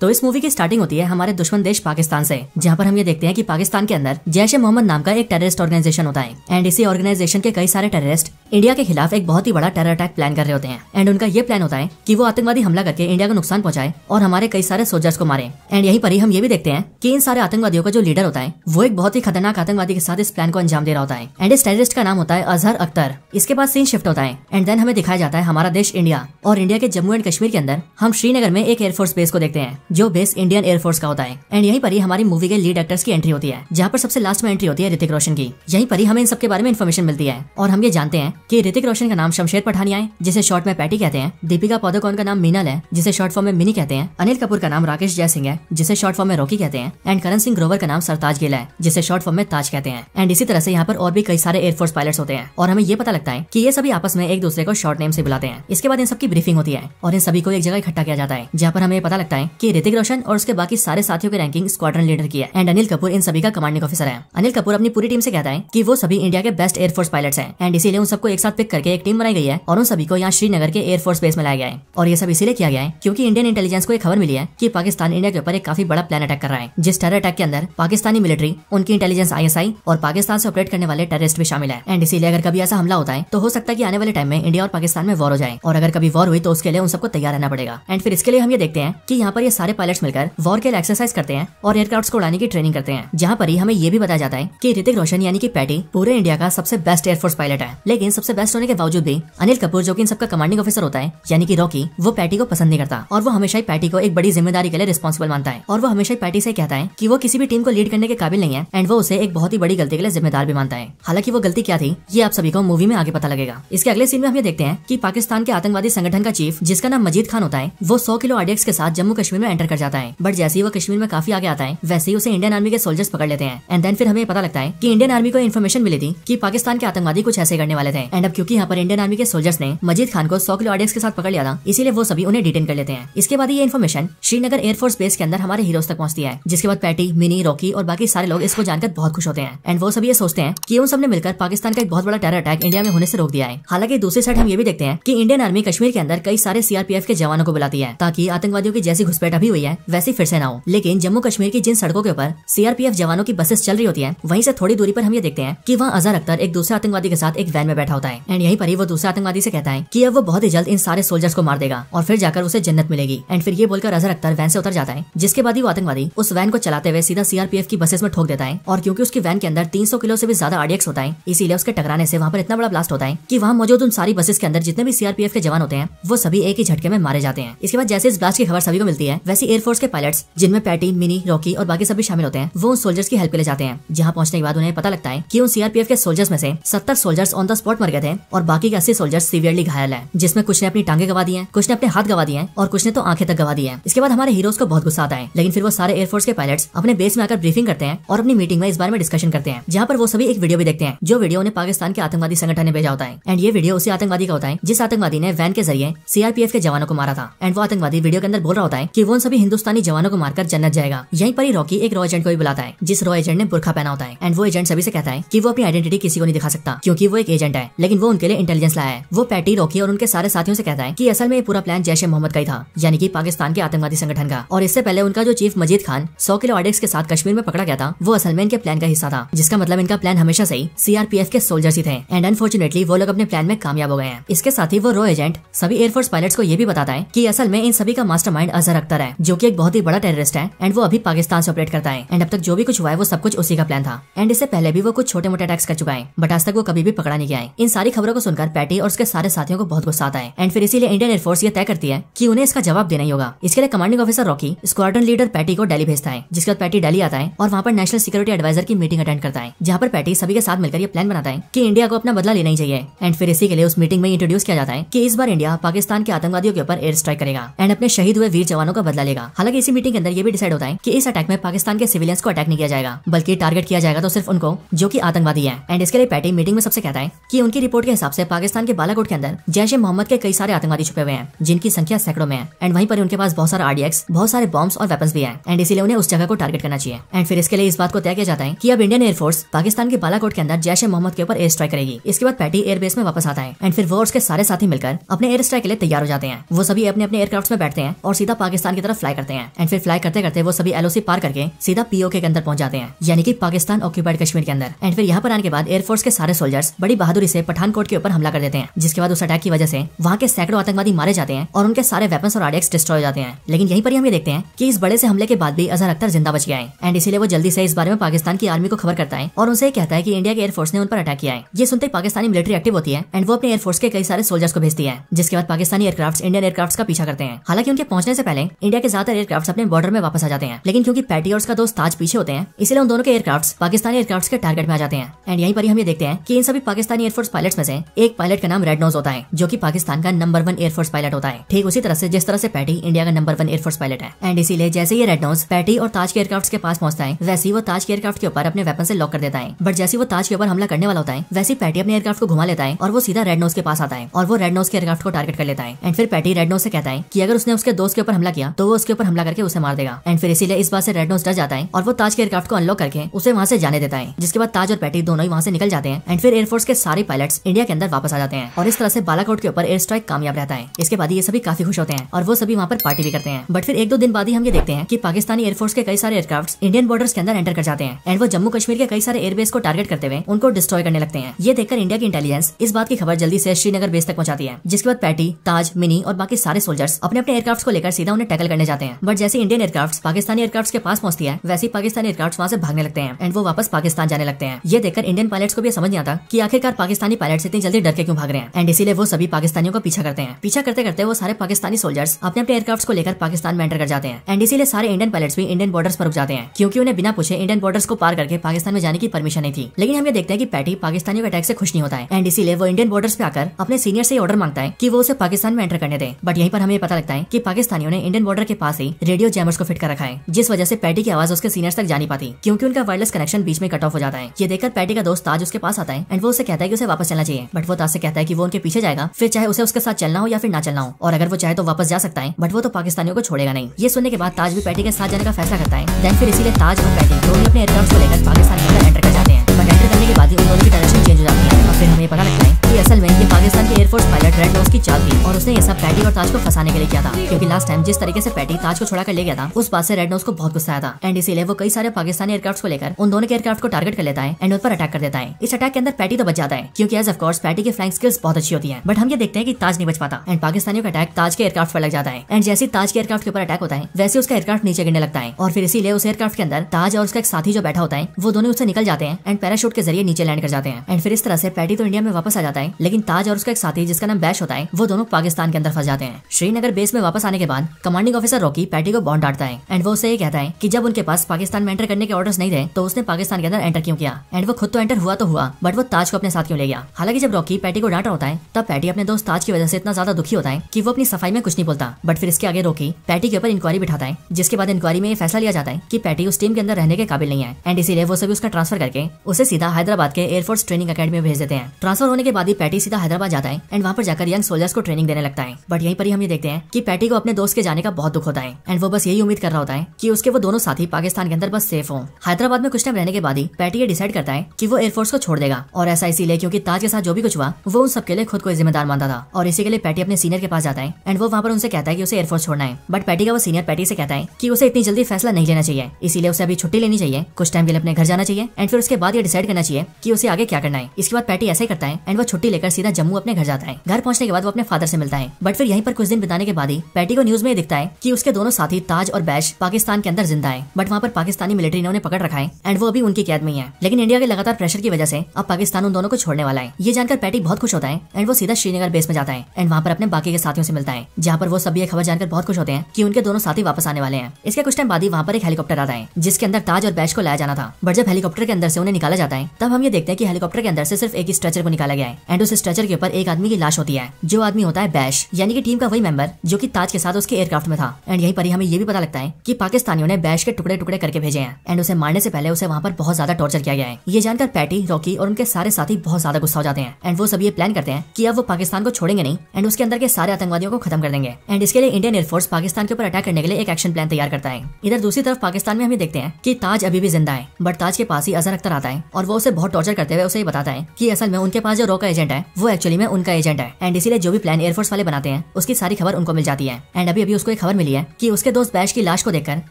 तो इस मूवी की स्टार्टिंग होती है हमारे दुश्मन देश पाकिस्तान से जहाँ पर हम ये देखते हैं कि पाकिस्तान के अंदर जैश ए मोहम्मद नाम का एक टेररिस्ट ऑर्गेनाइजेशन होता है एंड इसी ऑर्गेनाइजेशन के कई सारे टेररिस्ट इंडिया के खिलाफ एक बहुत ही बड़ा टेरर अटैक प्लान कर रहे होते हैं एंड उनका ये प्लान होता है कि वो आतंकवादी हमला करके इंडिया को नुकसान पहुंचाए और हमारे कई सारे सोल्जर्स को मारे एंड यहीं पर ही हम ये भी देखते हैं कि इन सारे आतंकवादियों का जो लीडर होता है वो एक बहुत ही खतरनाक आतंकवादी के साथ इस प्लान को अंजाम दे रहा होता है एंड इस टेररिस्ट का नाम होता है अजहर अख्तर इसके बाद सीन शिफ्ट होता है एंड देन हमें दिखाया जाता है हमारा देश इंडिया और इंडिया के जम्मू एंड कश्मीर के अंदर हम श्रीनगर में एक एयरफोर्स बेस को देखते हैं जो बेस इंडियन एयरफोर्स का होता है एंड यहीं पर ही हमारी मूवी के लीड एक्टर्स की एंट्री होती है जहाँ पर सबसे लास्ट में एंट्री होती है ऋतिक रोशन की यहीं पर ही हमें इन सबके बारे में इन्फॉर्मेशन मिलती है और हम ये जानते हैं की ऋतिक रोशन का नाम शमशेर पठानिया है जिसे शॉर्ट में पैटी कहते हैं दीपिका पादुकोण का नाम मीनल है जिसे शॉर्ट फॉर्म में मिनी कहते हैं अनिल कपूर का नाम राकेश जय सिंह है जिसे शॉर्ट फॉर्म में रॉकी कहते हैं एंड करण सिंह ग्रोवर का नाम सरताज गिल है जिसे शॉर्ट फॉर्म में ताज कहते हैं एंड इसी तरह से यहाँ पर और भी कई सारे एयरफोर्स पायलट होते हैं और हमें ये पता लगता है की ये सभी आपस में एक दूसरे को शॉर्ट नेम से बुलाते हैं इसके बाद इन सबकी ब्रीफिंग होती है और इन सभी को एक जगह इकट्ठा किया जाता है जहाँ पर हमें पता लगता है की ऋतिक रोशन और उसके बाकी सारे साथियों के रैंकिंग स्क्वाड्रन लीडर की है एंड अनिल कपूर इन सभी का कमांडिंग ऑफिसर है अनिल कपूर अपनी पूरी टीम से कहता है कि वो सभी इंडिया के बेस्ट एयरफोर्स पायलट हैं एंड इसीलिए उन सबको एक साथ पिक करके एक टीम बनाई गई है और उन सभी को यहाँ श्रीनगर के एयरफोर्स बेस में लाया गया है और ये सब इसलिए किया गया है क्योंकि इंडियन इंटेलिजेंस को एक खबर मिली है की पाकिस्तान इंडिया के ऊपर एक काफी बड़ा प्लान अटैक कर रहा है जिस टेर अटैक के अंदर पाकिस्तानी मिलिट्री उनकी इंटेलिजेंस आई और पाकिस्तान से ऑपरेट करने वाले टेरिस्ट भी शामिल है एंड इसीलिए अगर कभी ऐसा हमला होता है तो हो सकता है की आने वाले टाइम में इंडिया और पाकिस्तान में वॉर हो जाए और अगर कभी वॉर हुई तो उसके लिए उन सबको तैयार रहना पड़ेगा एंड फिर इसके लिए हम ये देखते हैं की यहाँ पर ये सारे पायलट मिलकर वॉर के एक्सरसाइज करते हैं और एयरक्राफ्ट को उड़ाने की ट्रेनिंग करते हैं जहाँ पर ही हमें ये भी बताया जाता है की ऋतिक रोशन यानी कि पैटी पूरे इंडिया का सबसे बेस्ट एयरफोर्स पायलट है लेकिन सबसे बेस्ट होने के बावजूद भी अनिल कपूर जो की इन सबका कमांडिंग ऑफिसर होता है यानी की रॉकी वो पैटी को पसंद नहीं करता और वो हमेशा ही पैटी को एक बड़ी जिम्मेदारी के लिए रिस्पॉन्सिबल मानता है और वो हमेशा ही पैटी से कहता है की वो किसी भी टीम को लीड करने के काबिल नहीं है एंड वो उसे एक बहुत ही बड़ी गलती के लिए जिम्मेदार भी मानता है हालांकि वो गलती क्या थी ये आप सभी को मूवी में आगे पता लगेगा इसके अगले सीन में हम ये देखते हैं की पाकिस्तान के आतंकवादी संगठन का चीफ जिसका नाम मजीद खान होता है वो सौ किलो आरडीएक्स के साथ जम्मू कश्मीर में एंटर कर जाता है बट जैसे ही वो कश्मीर में काफी आगे आता है वैसे ही उसे इंडियन आर्मी के सोल्जर्स पकड़ लेते हैं एंड देन फिर हमें पता लगता है की इंडियन आर्मी को इन्फॉर्मेशन मिली थी की पाकिस्तान के आतंकवादी कुछ ऐसे करने वाले थे एंड अब क्योंकि यहाँ पर इंडियन आर्मी के सोल्जर्स ने मजीद खान को सौ किलो ऑडियंस के साथ पकड़ लिया था इसीलिए वो सभी उन्हें डिटेन कर लेते हैं इसके बाद ये इन्फॉर्मेशन श्रीनगर एयरफोर्स बेस के अंदर हमारे हीरोज तक पहुंचती है जिसके बाद पैटी मिनी रॉकी और बाकी सारे लोग इसको जानकर बहुत खुश होते हैं एंड वो सभी ये सोचते हैं कि उन सबने मिलकर पाकिस्तान का एक बहुत बड़ा टेरर अटैक इंडिया में होने से रोक दिया है हालांकि दूसरी साइड हम ये भी देखते हैं कि इंडियन आर्मी कश्मीर के अंदर कई सारे सीआरपीएफ के जवानों को बुलाती है ताकि आतंकवादियों की जैसी घुसपैठ लगी हुई है वैसी फिर से ना हो लेकिन जम्मू कश्मीर की जिन सड़कों के ऊपर सीआरपीएफ जवानों की बसेस चल रही होती है वहीं से थोड़ी दूरी पर हम ये देखते हैं कि वहाँ अजहर अख्तर एक दूसरे आतंकवादी के साथ एक वैन में बैठा होता है एंड यही पर ही वो दूसरे आतंकवादी से कहता है की अब वो बहुत ही जल्द इन सारे सोल्जर्स को मार देगा और फिर जाकर उसे जन्नत मिलेगी एंड फिर ये बोलकर अजहर अख्तर वैन से उतर जाता है जिसके बाद ही वो आतंकवादी उस वैन को चलाते हुए सीधा सीआरपीएफ की बसेस में ठोक देता है और क्योंकि उसकी वैन के अंदर तीन किलो से भी ज्यादा आरडीएक्स होता है इसीलिए उसके टकराने से वहाँ पर इतना बड़ा ब्लास्ट होता है की वहाँ मौजूद उन सारी बसेस के अंदर जितने भी सीआरपीएफ के जवान होते हैं वो सभी एक ही झटके में मारे जाते हैं इसके बाद जैसे इस ब्लास्ट की खबर सभी को मिलती है ऐसी एयरफोर्स के पायलट जिनमें पैटी मिनी रॉकी और बाकी सभी शामिल होते हैं वो उन सोल्जर्स की हेल्प के लिए जाते हैं जहाँ पहुंचने के बाद उन्हें पता लगता है की उन सीआरपीएफ के सोल्जर्स में से सत्तर सोल्जर्स ऑन द स्पॉट मर गए थे और बाकी के अस्सी सोल्जर्स सीवियरली घायल है जिसमें कुछ ने अपनी टांगे गवा दी है कुछ ने अपने हाथ गवा दिए और कुछ ने तो आंखें तक गवा दी है इसके बाद हमारे हीरोज को बहुत गुस्सा आता है लेकिन फिर वो सारे एयरफोर्स के पायलट्स अपने बेस में आकर ब्रीफिंग करते हैं और अपनी मीटिंग में इस बारे में डिस्कशन करते हैं जहाँ पर वो सभी एक वीडियो भी देखते हैं जो वीडियो उन्हें पाकिस्तान के आतंकवादी संगठन ने भेजा होता है एंड ये वीडियो उसी आतंकवादी का होता है जिस आतंकवादी ने वैन के जरिए सीआरपीएफ के जवानों को मारा था एंड वो आतंकवादी वीडियो के अंदर बोल रहा होता है की वो सभी हिंदुस्तानी जवानों को मारकर जन्नत जाएगा यहीं पर ही रॉकी एक रॉ एजेंट को भी बुलाता है जिस रॉ एजेंट ने बुरखा पहना होता है एंड वो एजेंट सभी से कहता है की वो अपनी आइडेंटिटी किसी को नहीं दिखा सकता क्यूँकी वो एक एजेंट है लेकिन वो उनके लिए इंटेलिजेंस लाया है वो पैटी रॉकी और उनके सारे साथियों से कहता है की असल में पूरा प्लान जैश ए मोहम्मद का ही था यानी कि पाकिस्तान के आतंकवादी संगठन का और इससे पहले उनका जो चीफ मजीद खान सौ किलो ऑडेक्स के साथ कश्मीर में पकड़ा गया था वो असल में इनके प्लान का हिस्सा था जिसका मतलब इनका प्लान हमेशा से ही सीआरपीएफ के सोल्जर्स ही थे एंड अनफॉर्चुनेटली वो लोग अपने प्लान में कामयाब हो गए हैं इसके साथ ही वो रो एजेंट सभी एयरफोर्स पायलट्स को ये भी बताता है की असल में इन सभी का मास्टर माइंड अजहर अख्तर है जो की एक बहुत ही बड़ा टेररिस्ट है एंड वो अभी पाकिस्तान से ऑपरेट करता है एंड अब तक जो भी कुछ हुआ है वो सब कुछ उसी का प्लान था एंड इससे पहले भी वो कुछ छोटे मोटे अटैक्स कर चुका है बट आज तक वो कभी भी पकड़ा नहीं गया है इन सारी खबरों को सुनकर पैटी और उसके सारे साथियों को बहुत गुस्सा आता है एंड फिर इसीलिए इंडियन एयरफोर्स ये तय करती है की उन्हें इसका जवाब देना ही होगा इसके लिए commanding officer Rocky squadron leader Patty को डेली भेजता है जिसके बाद पैटी डेली आता है और वहाँ पर नेशनल सिक्योरिटी एडवाइजर की मीटिंग अटेंड करता है जहाँ पर पैटी सभी के साथ मिलकर ये प्लान बनाता है की इंडिया को अपना बदला लेना ही चाहिए एंड फिर इसी के लिए उस मीटिंग में इंट्रोड्यूस किया जाता है की इस बार इंडिया पाकिस्तान के आतंकवादियों के ऊपर एयर स्ट्राइक करेगा एंड अपने शहीद हुए वीर जवानों का बदला लेगा हालांकि इसी मीटिंग के अंदर ये भी डिसाइड होता है कि इस अटैक में पाकिस्तान के सिविलियंस को अटैक नहीं किया जाएगा बल्कि टारगेट किया जाएगा तो सिर्फ उनको जो की आतंकवादी है एंड इसके लिए पैटी मीटिंग में सबसे कहता है की उनकी रिपोर्ट के हिसाब से पाकिस्तान के बालाकोट के अंदर जैश ए मोहम्मद के कई सारे आतंकवादी छुपे हुए हैं जिनकी संख्या सैकड़ों में है एंड वहीं पर उनके पास बहुत सारा आरडीएक्स बहुत सारे बॉम्ब्स और वेपन भी है एंड इसलिए उन्हें उस जगह को टारगेट करना चाहिए एंड फिर इसके लिए इस बात को तय किया जाता है की अब इंडियन एयरफोर्स पाकिस्तान के बालाकोट के अंदर जैश ए मोहम्मद के ऊपर एयर स्ट्राइक करेगी इसके बाद पैटी एयरबेस में वापस आता है एंड फिर वो उसके सारे साथी मिलकर अपने एयर स्ट्राइक के लिए तैयार हो जाते हैं वो सभी अपने अपने एयरक्राफ्ट में बैठते हैं और सीधा पाकिस्तान की तरफ फ्लाई करते हैं एंड फिर फ्लाई करते करते वो सभी एलओसी पार करके सीधा पीओके के अंदर पहुंच जाते हैं यानी कि पाकिस्तान ऑक्यूपाइड कश्मीर के अंदर एंड फिर यहाँ पर आने के बाद एयरफोर्स के सारे सोल्जर्स बड़ी बहादुरी से पठानकोट के ऊपर हमला कर देते हैं जिसके बाद उस अटैक की वजह से वहाँ के सैकड़ों आतंकवादी मारे जाते हैं और उनके सारे वेपन और आडेक्स डिस्ट्रॉय हो जाते हैं लेकिन यहीं पर हम ये देखते हैं कि इस बड़े से हमले के बाद भी अजहर अख्तर जिंदा बच गया है एंड इसलिए वो जल्दी से इस बारे में पाकिस्तान की आर्मी को खबर करता है और उनसे कहता है की इंडिया के एयरफोर्स ने उन पर अटैक किया है ये सुनते पाकिस्तानी मिलिट्री एक्टिव होती है एंड वो अपने एयरफोर्स के कई सारे सोल्जर्स को भेजती है जिसके बाद पाकिस्तानी एयरक्राफ्ट इंडियन एयरक्राफ्ट का पीछा करते हैं हालांकि उनके पहुंचने से पहले इंडिया इंडिया के ज्यादातर एयरक्राफ्ट अपने बॉर्डर में वापस आ जाते हैं लेकिन क्योंकि पैटी और उसका दोस्त ताज पीछे होते हैं इसलिए उन दोनों के एयरक्राफ्ट पाकिस्तानी एयरक्राफ्ट के टारगेट में आ जाते हैं एंड यहीं पर ही हम ये देखते हैं कि इन सभी पाकिस्तानी एयरफोर्स पायलट में से एक पायलट का नाम रेड नोज होता है जो की पाकिस्तान का नंबर वन एयरफोर्स पायलट होता है ठीक उसी तरह से जिस तरह से पैटी इंडिया का नंबर वन एयरफोर्स पायलट है एंड इसीलिए जैसे ही रेड नोज पैटी और ताज के एयरक्राफ्ट के पास पहुंचता है वैसे ही वो ताज के एयरक्राफ्ट के ऊपर अपने वेपन से लॉक कर देता है बट जैसे वो ताज के ऊपर हमला करने वाला होता है वैसे पैटी अपने एयरक्राफ्ट को घुमा लेता है और वो सीधा रेड नोज के पास आता है और वो रेड नोज के एयरक्राफ्ट को टारगेट कर लेता है एंड फिर पैटी रेड नोज से कहता है की अगर उसने उसके दोस्त के ऊपर हमला किया तो वो उसके ऊपर हमला करके उसे मार देगा एंड फिर इसीलिए इस बात से रेड नोस डर जाता है और वो ताज के एयरक्राफ्ट को अनलॉक करके उसे वहाँ से जाने देता है जिसके बाद ताज और पैटी दोनों ही वहाँ से निकल जाते हैं एंड फिर एयरफोर्स के सारे पायलट इंडिया के अंदर वापस आ जाते हैं और इस तरह से बालाकोट के ऊपर एयर स्ट्राइक कामयाब रहता है इसके बाद ये सभी काफी खुश होते हैं और वो सभी वहाँ पर पार्टी भी करते हैं बट फिर एक दो दिन बाद ही हम ये देखते हैं की पाकिस्तानी एयरफोर्स के कई सारे एयरक्राफ्ट इंडियन बॉर्डर्स के अंदर एंटर कर जाते हैं एंड वो जम्मू कश्मीर के कई सारे एयरबेस को टारगेट करते हुए उनको डिस्ट्रॉय करने लगते हैं ये देखकर इंडिया की इंटेलिजेंस इस बात की खबर जल्दी से श्रीनगर बेस तक पहुंचाती है जिसके बाद पैटी ताज मिनी और बाकी सारे सोल्जर्स अपने अपने एयरक्राफ्ट को लेकर सीधा उन्हें टैकल करने जाते हैं बट जैसे इंडियन एयरक्राफ्ट पाकिस्तानी एयरक्राफ्ट के पास पहुंचती है वैसे पाकिस्तानी एयरक्राफ्ट वहाँ से भागने लगते हैं एंड वो वापस पाकिस्तान जाने लगते हैं ये देखकर इंडियन पायलट को भी समझ नहीं आता की आखिरकार पाकिस्तानी पायलट इतनी जल्दी डर के क्यों भाग रहे हैं एंड इसीलिए वो सभी पाकिस्तानियों का पीछा करते हैं पीछा करते करते वो सारे पाकिस्तानी सोल्जर्स अपने अपने एयरक्राफ्ट को लेकर पाकिस्तान में एंटर कर जाते हैं एंड इसीलिए सारे इंडियन पायलट भी इंडियन बॉर्डर पर रुक जाते हैं क्योंकि उन्हें बिना पूछे इंडियन बॉर्डर्स को पार करके पाकिस्तान में जाने की परमिशन नहीं थी लेकिन हम ये देखते हैं कि पैटी पाकिस्तानी अटैक से खुश नहीं होता है एंड इसीलिए वो इंडियन बॉर्डर पे आकर अपने सीनियर से ऑर्डर मांगता है कि वो उसे पाकिस्तान में एंटर करने दे बट यहीं पर हमें पता लगता है कि पाकिस्तानियों ने इंडियन बॉर्डर के पास ही रेडियो जैमर्स को फिट कर रखा है जिस वजह से पैटी की आवाज उसके सीनियर तक जा नहीं पाती क्योंकि उनका वायरलेस कनेक्शन बीच में कट ऑफ हो जाता है ये देखकर पैटी का दोस्त ताज उसके पास आता है एंड वो उसे कहता है कि उसे वापस चलना चाहिए बट वो ताज तो से कहता है कि वो उनके पीछे जाएगा फिर चाहे उसे उसके साथ चलना हो या फिर ना चलना हो और अगर वो चाहे तो वापस जा सकता है बट वो तो पाकिस्तानियों को छोड़ेगा नहीं ये सुनने के बाद ताज भी पैटी के साथ जाने का फैसला करता है देन फिर इसीलिए ताज और पैटी दोनों अपने एयरक्राफ्ट को लेकर पाकिस्तान के अंदर एंटर कर जाते हैं बट एंटर करने के बाद ही उन दोनों की डायरेक्शन चेंज हो जाती है से हमें पता लगता है कि असल में ये पाकिस्तान के एयरफोर्स पायलट रेड लॉस की चाल थी और उसने ये सब पैटी और ताज को फंसाने के लिए किया था क्योंकि लास्ट टाइम जिस तरीके से पैटी ताज को छोड़ा कर ले गया था उस बात से रेड नोस को बहुत गुस्सा आया था एंड इसीलिए वो कई सारे पाकिस्तानी एयरक्राफ्ट को लेकर उन दोनों के एयरक्राफ्ट को टारगेट कर लेता है एंड उन पर अटैक कर देता है इस अटैक के अंदर पैटी तो बच जाता है क्योंकि एज ऑफकोर्स पैटी की फ्लाइंग स्किल्स बहुत अच्छी होती है बट हम ये देखते हैं कि ताज नहीं बच पाता एंड पाकिस्तानियों का अटैक ताज के एयरक्राफ्ट पर लग जाता है एंड जैसे ताज के एयरक्राफ्ट के ऊपर अटैक होता है वैसे उसका एयरक्राफ्ट नीचे गिरने लगता है और फिर इसीलिए उस एयरक्राफ्ट के अंदर ताज और उसका एक साथी जो बैठा होता है वो दोनों उससे निकल जाते हैं एंड पैराशूट के जरिए नीचे लैंड कर जाते हैं एंड फिर इस तरह से आईडी तो इंडिया में वापस आ जाता है लेकिन ताज और उसका एक साथी जिसका नाम बैश होता है वो दोनों पाकिस्तान के अंदर फंस जाते हैं श्रीनगर बेस में वापस आने के बाद कमांडिंग ऑफिसर रॉकी पैटी को बॉन्ड डांटता है एंड वो उसे ये कहता है की जब उनके पास पाकिस्तान में एंटर करने के ऑर्डर नहीं थे तो उसने पाकिस्तान के अंदर एंटर क्यों किया एंड वो खुद तो एंटर हुआ तो हुआ बट वो ताज को अपने साथ क्यों ले गया हालांकि जब रॉकी पैटी को डांटा होता है तब पैटी अपने दोस्त ताज की वजह से इतना ज्यादा दुखी होता है की वो अपनी सफाई में कुछ नहीं बोलता बट फिर इसके आगे रोकी पैटी के ऊपर इंक्वायरी बिठाता है जिसके बाद इंक्वायरी में फैसला लिया जाता है की पैटी उस टीम के अंदर रहने के काबिल नहीं है एंड इसीलिए वो सभी उसका ट्रांसफर करके उसे सीधा हैदराबाद के एयरफोर्स ट्रेनिंग अकेडमी में भेज देते हैं हैं ट्रांसफर होने के बाद ही पैटी सीधा हैदराबाद जाता है एंड वहाँ पर जाकर यंग सोल्जर्स को ट्रेनिंग देने लगता है बट यहीं पर ही हम ये देखते हैं कि पैटी को अपने दोस्त के जाने का बहुत दुख होता है एंड वो बस यही उम्मीद कर रहा होता है की उसके वो दोनों साथी पाकिस्तान के अंदर बस सेफ हो हैदराबाद में कुछ टाइम रहने के बाद ही पैटी ये डिसाइड करता है की वो एयरफोर्स को छोड़ देगा और ऐसा इसीलिए क्योंकि ताज के साथ जो भी कुछ हुआ वो उन सबके लिए खुद को जिम्मेदार मानता था और इसी के लिए पैटी अपने सीनियर के पास जाता है एंड वो वहाँ पर उनसे कहता है कि उसे एयरफोर्स छोड़ना है बट पैटी का वो सीनियर पैटी से कहता है कि उसे इतनी जल्दी फैसला नहीं लेना चाहिए इसीलिए उसे अभी छुट्टी लेनी चाहिए कुछ टाइम के लिए अपने घर जाना चाहिए एंड फिर उसके बाद ये डिसाइड करना चाहिए कि उसे आगे क्या करना है इसके बाद पैटी बेटी ऐसा ही करता है एंड वो छुट्टी लेकर सीधा जम्मू अपने घर जाता है घर पहुंचने के बाद वो अपने फादर से मिलता है बट फिर यहीं पर कुछ दिन बिताने के बाद ही पैटी को न्यूज में दिखता है की उसके दोनों साथी ताज और बैश पाकिस्तान के अंदर जिंदा है बट वहाँ पर पाकिस्तानी मिलिट्री ने उन्हें पकड़ रखा है एंड वो अभी उनकी कैद में है लेकिन इंडिया के लगातार प्रेशर की वजह से अब पाकिस्तान उन दोनों को छोड़ने वाला है ये जानकर पैटी बहुत खुश होता है एंड वो सीधा श्रीनगर बेस में जाता है एंड वहाँ पर अपने बाकी के साथियों से मिलता है जहाँ पर वो सभी ये खबर जानकर बहुत खुश होते हैं कि उनके दोनों साथी वापस आने वाले हैं इसके कुछ टाइम बाद ही वहाँ पर एक हेलीकॉप्टर आता है जिसके अंदर ताज और बैश को लाया जाना था बट जब हेलीकॉप्टर के अंदर से उन्हें निकाला जाता है तब हम ये देखते हैं कि हेलीकॉप्टर के अंदर से सिर्फ एक ही स्ट्रेचर को निकाला गया है एंड उस स्ट्रेचर के ऊपर एक आदमी की लाश होती है जो आदमी होता है बैश यानी कि टीम का वही मेंबर जो कि ताज के साथ उसके एयरक्राफ्ट में था एंड यहीं पर ही हमें ये भी पता लगता है कि पाकिस्तानियों ने बैश के टुकड़े टुकड़े करके भेजे हैं एंड उसे मारने से पहले उसे वहाँ पर बहुत ज्यादा टॉर्चर किया गया है ये जानकर पैटी रॉकी और उनके सारे साथी बहुत ज्यादा गुस्सा हो जाते हैं एंड वो सब ये प्लान करते हैं कि अब वो पाकिस्तान को छोड़ेंगे नहीं एंड उसके अंदर के सारे आतंकवादियों को खत्म कर देंगे एंड इसके लिए इंडियन एयरफोर्स पाकिस्तान के ऊपर अटैक करने के लिए एक एक्शन प्लान तैयार करता है इधर दूसरी तरफ पाकिस्तान में हम देखते हैं की ताज अभी भी जिंदा है बट ताज के पास ही अजहर अख्तर आता है और वो उसे बहुत टॉर्चर करते हुए उसे बताता है की ऐसा असल में उनके पास जो रॉ का एजेंट है वो एक्चुअली में उनका एजेंट है एंड इसीलिए जो भी प्लान एयरफोर्स वाले बनाते हैं उसकी सारी खबर उनको मिल जाती है एंड अभी अभी उसको एक खबर मिली है की उसके दोस्त बैश की लाश को देखकर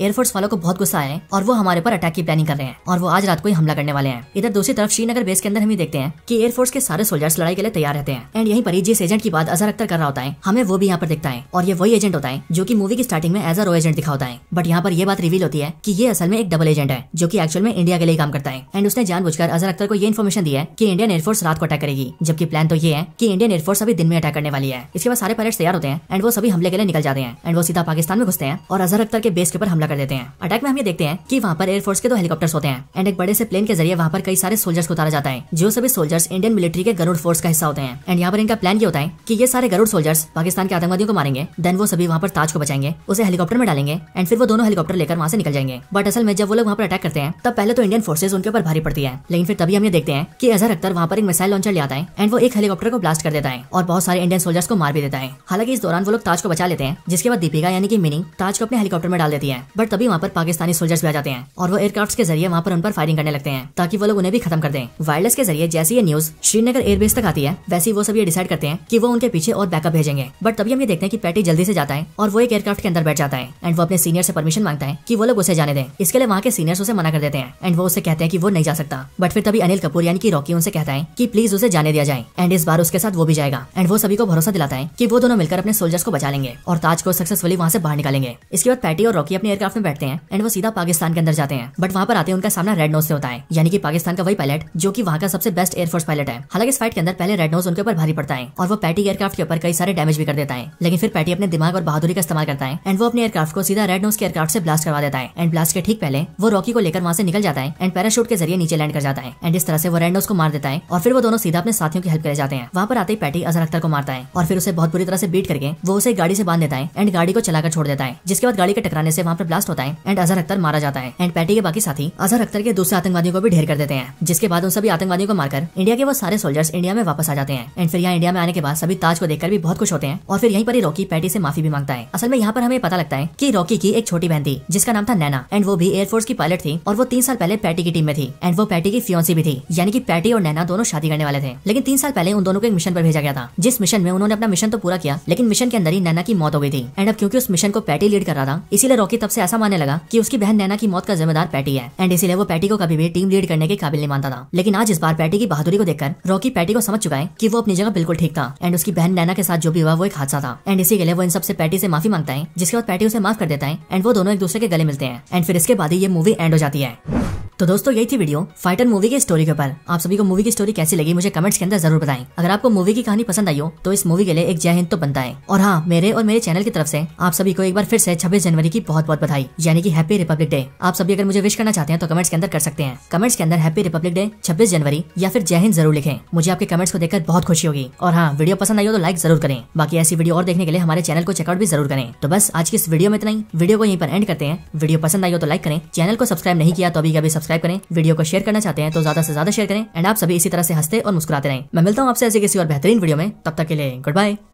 एयरफोर्स वालों को बहुत गुस्सा है और वो हमारे पर अटैक की प्लानिंग कर रहे हैं और वो आज रात को ही हमला करने वाले हैं इधर दूसरी तरफ श्रीनगर बेस के अंदर हम देखते हैं की एयरफोर्स के सारे सोल्जर्स लड़ाई के लिए तैयार रहते हैं एंड यहीं पर जिस एजेंट की बात अजहर अख्तर कर रहा होता है हमें वो भी यहाँ पर दिखता है और ये वही एजेंट होता है जो की मूवी की स्टार्टिंग में एज अ रो एजेंट दिखा होता है बट यहाँ पर यह बात रिवील होती है की ये असल में एक डबल एजेंट है जो की एक्चुअल में इंडिया के लिए काम करता है एंड उसने जानबूझकर अजहर अख्तर को ये इन्फॉर्मेशन दिया है की इंडियन एयरफोर्स रात को अटैक करेगी जबकि प्लान तो ये है कि इंडियन एयरफोर्स अभी दिन में अटैक करने वाली है इसके बाद सारे पायलट तैयार होते हैं एंड वो सभी हमले के लिए निकल जाते हैं एंड वो सीधा पाकिस्तान में घुसते हैं और अजहर अख्तर के बेस के ऊपर हमला कर देते हैं अटैक में हम ये देखते हैं कि वहाँ पर एयरफोर्स के दो हेलीकॉप्टर्स होते हैं एंड एक बड़े से प्लेन के जरिए वहाँ पर कई सारे सोल्जर्स को उतारा जाता है जो सभी सोल्जर्स इंडियन मिलिट्री के गरुड़ फोर्स का हिस्सा होते हैं एंड यहाँ पर इनका प्लान ये होता है की ये सारे गरुड़ सोल्जर्स पाकिस्तान के आतंकवादियों को मारेंगे देन वो सभी वहाँ पर ताज को बचाएंगे उसे हेलीकॉप्टर में डालेंगे एंड फिर वो दोनों हेलीकॉप्टर लेकर वहाँ से निकल जाएंगे बट असल में जब वो लोग वहाँ पर अटैक करते हैं तब पहले तो इंडियन फोर्सेज उनके ऊपर भारी पड़ती है लेकिन फिर तभी हम ये देखते हैं की अजहर अख्तर वहाँ पर एक मिसाइल लॉन्चर ले आता है एंड वो एक हेलीकॉप्टर को ब्लास्ट कर देता है और बहुत सारे इंडियन सोल्जर्स को मार भी देता है हालांकि इस दौरान वो लोग ताज को बचा लेते हैं जिसके बाद दीपिका यानी कि मिनी ताज को अपने हेलीकॉप्टर में डाल देती है बट तभी वहाँ पर पाकिस्तानी सोल्जर्स भी आ जाते हैं और वो एयरक्राफ्ट के जरिए वहाँ पर उन पर फायरिंग करने लगते हैं ताकि वो लोग उन्हें भी खत्म कर दें वायरलेस के जरिए जैसे ये न्यूज श्रीनगर एयरबेस तक आती है वैसे वो सब ये डिसाइड करते हैं कि वो उनके पीछे और बैकअप भेजेंगे बट तभी हम ये देखते हैं कि पैटी जल्दी से जाता है और वो एक एयरक्राफ्ट के अंदर बैठ जाता है एंड वो अपने सीनियर से परमिशन मांगता है कि वो लोग उसे जाने दें इसके लिए वहाँ के सीनियर्स उसे मना कर देते हैं एंड वो उसे कहते हैं कि वो नहीं जा सकता बट फिर तभी अनिल कपूर यानी कि रॉकी उनसे कहता है कि कि प्लीज उसे जाने दिया जाए एंड इस बार उसके साथ वो भी जाएगा एंड वो सभी को भरोसा दिलाता है कि वो दोनों मिलकर अपने सोल्जर्स को बचा लेंगे और ताज को सक्सेसफुली वहाँ से बाहर निकालेंगे इसके बाद पैटी और रॉकी अपने एयरक्राफ्ट में बैठते हैं एंड वो सीधा पाकिस्तान के अंदर जाते हैं बट वहाँ पर आते हैं उनका सामना रेड नोज से होता है यानी कि पाकिस्तान का वही पायलट जो की वहाँ का सबसे बेस्ट एयरफोर्स पायलट है हालांकि इस फाइट के अंदर पहले रेड नोज उनके ऊपर भारी पड़ता है और वो पैटी एयरक्राफ्ट के ऊपर कई सारे डैमेज भी कर देता है लेकिन फिर पैटी अपने दिमाग और बहादुरी का इस्तेमाल करता है एंड वो अपने एयरक्राफ्ट को सीधा रेड नोज के एयरक्राफ्ट से ब्लास्ट करवा देता है एंड ब्लास्ट के ठीक पहले वो रॉकी को लेकर वहाँ से निकल जाता है एंड पैराशूट के जरिए नीचे लैंड कर जाता है एंड इस तरह से वो रेड नोज को मार देता है और फिर वो दोनों सीधा अपने साथियों की हेल्प करे जाते हैं वहाँ पर आते ही पैटी अजहर अख्तर को मारता है और फिर उसे बहुत बुरी तरह से बीट करके वो उसे गाड़ी से बांध देता है एंड गाड़ी को चलाकर छोड़ देता है जिसके बाद गाड़ी के टकराने से वहाँ पर ब्लास्ट होता है एंड अजहर अख्तर मारा जाता है एंड पैटी के बाकी साथी अजहर अख्तर के दूसरे आतंकवादियों को भी ढेर कर देते हैं जिसके बाद उन सभी आतंकवादियों को मारकर इंडिया के वो सारे सोल्जर्स इंडिया में वापस आ जाते हैं एंड फिर यहाँ इंडिया में आने के बाद सभी ताज को देखकर भी बहुत खुश होते हैं और फिर यहीं पर ही रॉकी पैटी से माफी भी मांगता है असल में यहाँ पर हमें पता लगता है की रॉकी की एक छोटी बहन थी जिसका नाम था नैना एंड वो भी एयरफोर्स की पायलट थी और वो तीन साल पहले पैटी की टीम में थी एंड वो पैटी की फ्योन्सी भी थी यानी कि पैटी और नैना दोनों शादी करने वाले थे लेकिन तीन साल पहले उन दोनों को एक मिशन पर भेजा गया था जिस मिशन में उन्होंने अपना मिशन तो पूरा किया लेकिन मिशन के अंदर ही नैना की मौत हो गई थी एंड अब क्योंकि उस मिशन को पैटी लीड कर रहा था इसीलिए रॉकी तब से ऐसा मानने लगा की उसकी बहन नैना की मौत का जिम्मेदार पैटी है एंड इसीलिए वो पैटी को कभी भी टीम लीड करने के काबिल नहीं मानता था लेकिन आज इस बार पैटी की बहादुरी को देखकर रॉकी पैटी को समझ चुका है की वो अपनी जगह बिल्कुल ठीक था एंड उसकी बहन नैना के साथ जो भी हुआ वो एक हादसा था एंड इसी के लिए वो इन सबसे पैटी से माफी मांगता है जिसके बाद पैटी उसे माफ कर देता है एंड वो दोनों एक दूसरे के गले मिलते हैं एंड फिर इसके बाद ही ये मूवी एंड हो जाती है तो दोस्तों यही थी वीडियो फाइटर मूवी की स्टोरी के ऊपर आप सभी को मूवी की स्टोरी कैसी लगी मुझे कमेंट्स के अंदर जरूर बताएं अगर आपको मूवी की कहानी पसंद आई हो तो इस मूवी के लिए एक जय हिंद तो बनता है और हाँ मेरे और मेरे चैनल की तरफ से आप सभी को एक बार फिर से छब्बीस जनवरी की बहुत बहुत बधाई यानी कि हैप्पी रिपब्लिक डे आप सभी अगर मुझे विश करना चाहते हैं तो कमेंट्स के अंदर कर सकते हैं कमेंट्स के अंदर हैप्पी रिपब्लिक डे छब्बीस जनवरी या फिर जय हिंद जरूर लिखें मुझे आपके कमेंट्स को देखकर बहुत खुशी होगी और हाँ वीडियो पसंद आई हो तो लाइक जरूर करें बाकी ऐसी वीडियो और देखने के लिए हमारे चैनल को चेकआउट भी जरूर करें तो बस आज की इस वीडियो में इतना ही वीडियो को यहीं पर एंड करते हैं वीडियो पसंद आई हो तो लाइक करें चैनल को सब्सक्राइब नहीं किया तो अभी कभी सब्सक्राइब करें वीडियो को शेयर करना चाहते हैं तो ज्यादा से ज्यादा शेयर करें एंड आप सभी इसी तरह से हंसते और मुस्कुराते रहें मैं मिलता हूं आपसे ऐसे किसी और बेहतरीन वीडियो में तब तक के लिए गुड बाय